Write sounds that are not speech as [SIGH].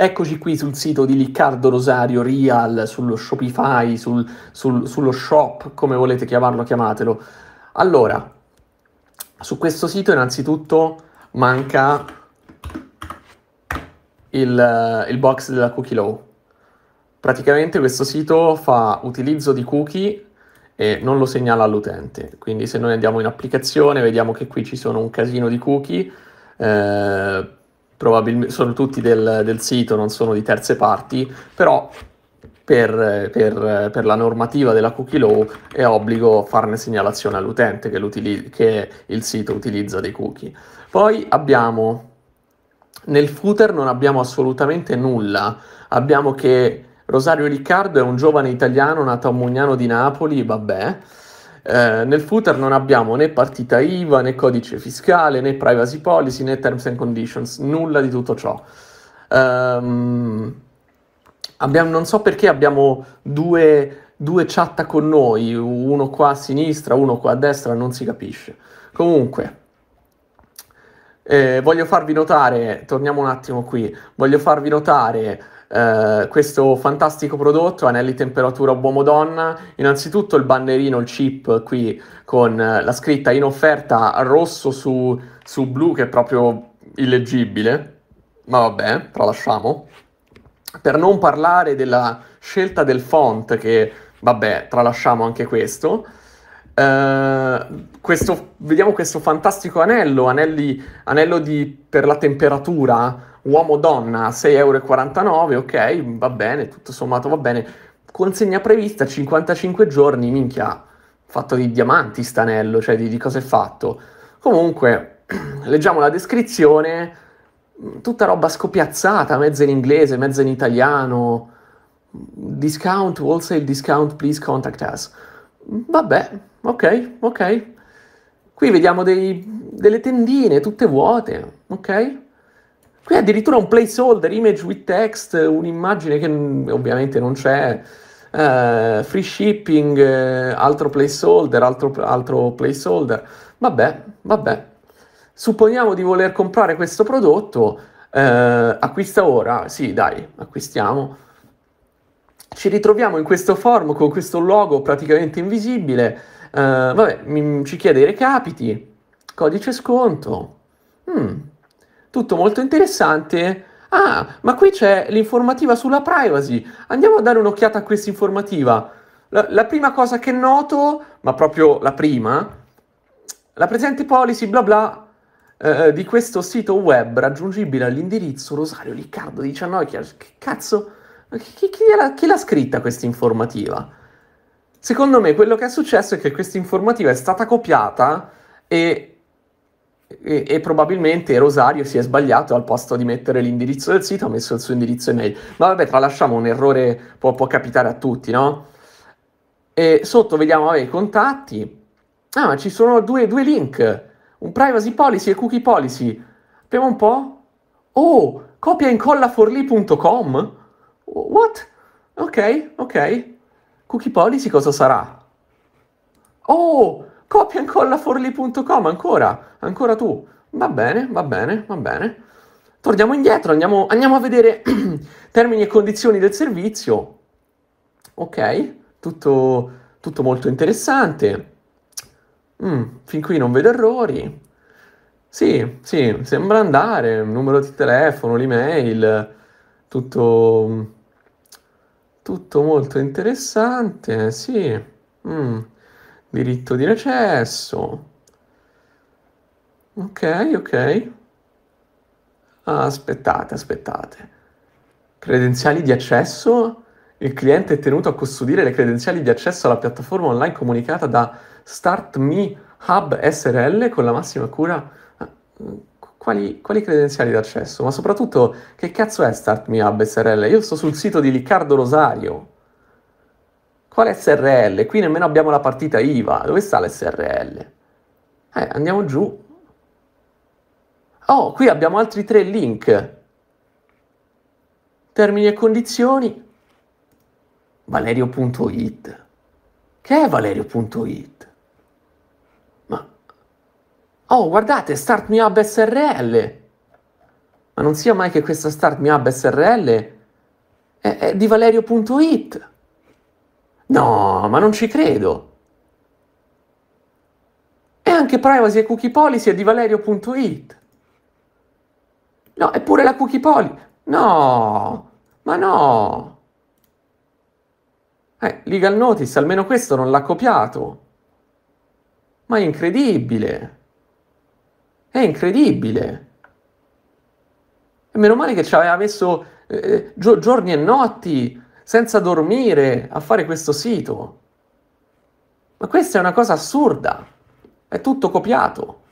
Eccoci qui sul sito di Riccardo Rosario Real, sullo Shopify, sul, sul, sullo shop, come volete chiamarlo, chiamatelo. Allora, su questo sito innanzitutto manca il, eh, il box della cookie low. Praticamente questo sito fa utilizzo di cookie e non lo segnala all'utente. Quindi se noi andiamo in applicazione, vediamo che qui ci sono un casino di cookie. Eh, probabilmente sono tutti del, del, sito, non sono di terze parti, però per, per, per, la normativa della cookie law è obbligo farne segnalazione all'utente che, che il sito utilizza dei cookie. Poi abbiamo nel footer non abbiamo assolutamente nulla, abbiamo che Rosario Riccardo è un giovane italiano nato a Mugnano di Napoli, vabbè, eh, nel footer non abbiamo né partita IVA, né codice fiscale, né privacy policy, né terms and conditions, nulla di tutto ciò. Um, ehm, abbiamo, non so perché abbiamo due, due chat con noi, uno qua a sinistra, uno qua a destra, non si capisce. Comunque, eh, voglio farvi notare, torniamo un attimo qui, voglio farvi notare eh, questo fantastico prodotto, anelli temperatura uomo-donna, innanzitutto il bannerino, il chip qui con eh, la scritta in offerta rosso su, su blu che è proprio illeggibile, ma vabbè, tralasciamo. Per non parlare della scelta del font che, vabbè, tralasciamo anche questo. Eh, questo, vediamo questo fantastico anello, anelli, anello di, per la temperatura, uomo-donna, 6,49 euro, ok, va bene, tutto sommato va bene. Consegna prevista 55 giorni, minchia, fatto di diamanti stanello, cioè di, di cosa è fatto. Comunque, [CLEARS THROAT] leggiamo la descrizione, tutta roba scopiazzata, mezza in inglese, mezza in italiano. Discount, wholesale discount, please contact us. Vabbè, ok, ok. Qui vediamo dei, delle tendine tutte vuote, ok? Qui addirittura un placeholder, image with text, un'immagine che ovviamente non c'è, uh, free shipping, eh, altro placeholder, altro, altro placeholder. Vabbè, vabbè. Supponiamo di voler comprare questo prodotto, uh, acquista ora, sì dai, acquistiamo. Ci ritroviamo in questo form con questo logo praticamente invisibile, Uh, vabbè, mi, ci chiede i recapiti, codice sconto. Mm, tutto molto interessante. Ah, ma qui c'è l'informativa sulla privacy. Andiamo a dare un'occhiata a questa informativa. La, la, prima cosa che noto, ma proprio la prima, la presente policy bla bla eh, di questo sito web raggiungibile all'indirizzo Rosario Riccardo 19. Che cazzo? Chi, chi, chi, chi l'ha scritta questa informativa? Secondo me quello che è successo è che questa informativa è stata copiata e, e, e, probabilmente Rosario si è sbagliato al posto di mettere l'indirizzo del sito ha messo il suo indirizzo email. Ma vabbè, tralasciamo un errore, può, può capitare a tutti, no? E sotto vediamo vabbè, i contatti. Ah, ma ci sono due, due link, un privacy policy e cookie policy. Vediamo un po'. Oh, copia incolla forlì.com? What? Ok, ok. Cookie policy cosa sarà? Oh, copia incolla forli.com ancora, ancora tu. Va bene, va bene, va bene. Torniamo indietro, andiamo, andiamo a vedere [CLEARS THROAT] termini e condizioni del servizio. Ok, tutto, tutto molto interessante. Mm, fin qui non vedo errori. Sì, sì, sembra andare, numero di telefono, l'email, tutto tutto molto interessante, sì. Mm. Diritto di recesso. Ok, ok. Ah, aspettate, aspettate. Credenziali di accesso? Il cliente è tenuto a custodire le credenziali di accesso alla piattaforma online comunicata da StartMe Hub SRL con la massima cura ah, mm quali, quali credenziali d'accesso? Ma soprattutto, che cazzo è Start Me Up SRL? Io sto sul sito di Riccardo Rosario. Quale SRL? Qui nemmeno abbiamo la partita IVA. Dove sta l'SRL? Eh, andiamo giù. Oh, qui abbiamo altri tre link. Termini e condizioni. Valerio.it. Che è Valerio.it? Oh, guardate, Start Me Up SRL. Ma non sia mai che questa Start Me Up SRL è, è di Valerio.it. No, ma non ci credo. E anche Privacy e Cookie Policy è di Valerio.it. No, eppure la Cookie Policy. No, ma no. Eh, Legal Notice, almeno questo non l'ha copiato. Ma è incredibile. È incredibile. E meno male che ci aveva messo eh, gio- giorni e notti senza dormire a fare questo sito. Ma questa è una cosa assurda. È tutto copiato.